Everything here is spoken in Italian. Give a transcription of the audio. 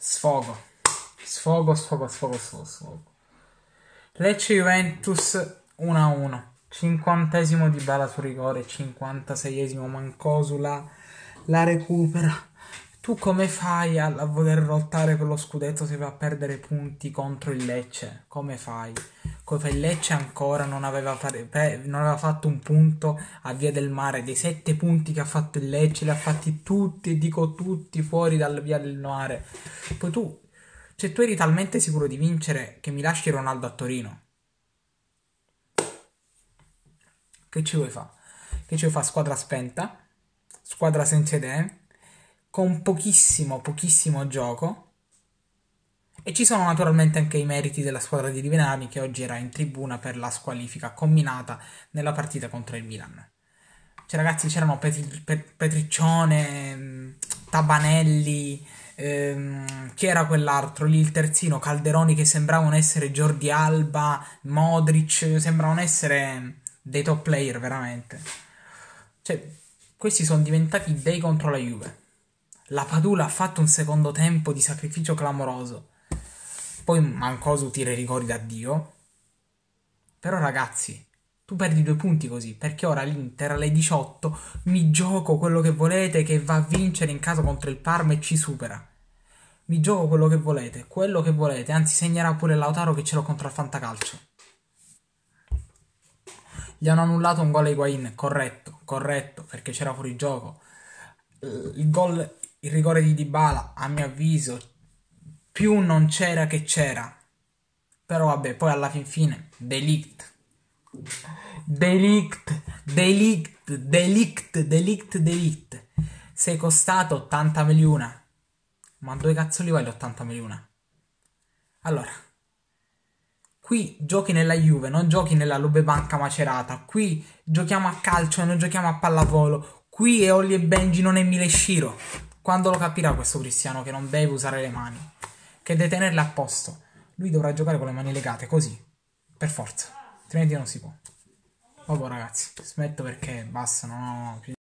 Sfogo. Sfogo, sfogo, sfogo, sfogo, sfogo. Lecce Juventus 1-1. Cinquantesimo di Bala su rigore, 56esimo Mancosula la recupera. Tu come fai a voler lottare per lo scudetto se va a perdere punti contro il Lecce? Come fai? Cove Lecce ancora non aveva, fare, non aveva, fatto un punto a Via del Mare. Dei sette punti che ha fatto il Lecce, li ha fatti tutti, dico tutti, fuori dalla Via del Mare. Poi tu, cioè tu eri talmente sicuro di vincere che mi lasci Ronaldo a Torino. Che ci vuoi fare? Che ci vuoi fare? Squadra spenta, squadra senza idee, con pochissimo, pochissimo gioco e ci sono naturalmente anche i meriti della squadra di Rivenami che oggi era in tribuna per la squalifica combinata nella partita contro il Milan. Cioè ragazzi c'erano Petri, Petriccione, mm, Tabanelli, ehm, chi era quell'altro lì, il terzino, Calderoni che sembravano essere Jordi Alba, Modric, sembravano essere dei top player veramente. Cioè, questi sono diventati dei contro la Juve. La Padula ha fatto un secondo tempo di sacrificio clamoroso. Poi mancoso tira i rigori da Dio. Però ragazzi, tu perdi due punti così, perché ora l'Inter alle 18 mi gioco quello che volete che va a vincere in casa contro il Parma e ci supera. Mi gioco quello che volete, quello che volete, anzi segnerà pure Lautaro che ce l'ho contro il Fantacalcio. Gli hanno annullato un gol ai Higuain, corretto, corretto, perché c'era fuori gioco. Il gol, il rigore di Dybala, a mio avviso, più non c'era che c'era. Però vabbè, poi alla fin fine, delict. Delict, delict, delict, delict, delict. Sei costato 80 milioni. Ma dove cazzo li voglio 80 milioni? Allora, qui giochi nella Juve, non giochi nella Lube Banca Macerata. Qui giochiamo a calcio, non giochiamo a pallavolo. Qui è Olli e Benji, non è Mile Shiro. Quando lo capirà questo Cristiano che non deve usare le mani? che deve detenerla a posto. Lui dovrà giocare con le mani legate, così, per forza, altrimenti non si può. Vabbè ragazzi, smetto perché basta, no, no, no.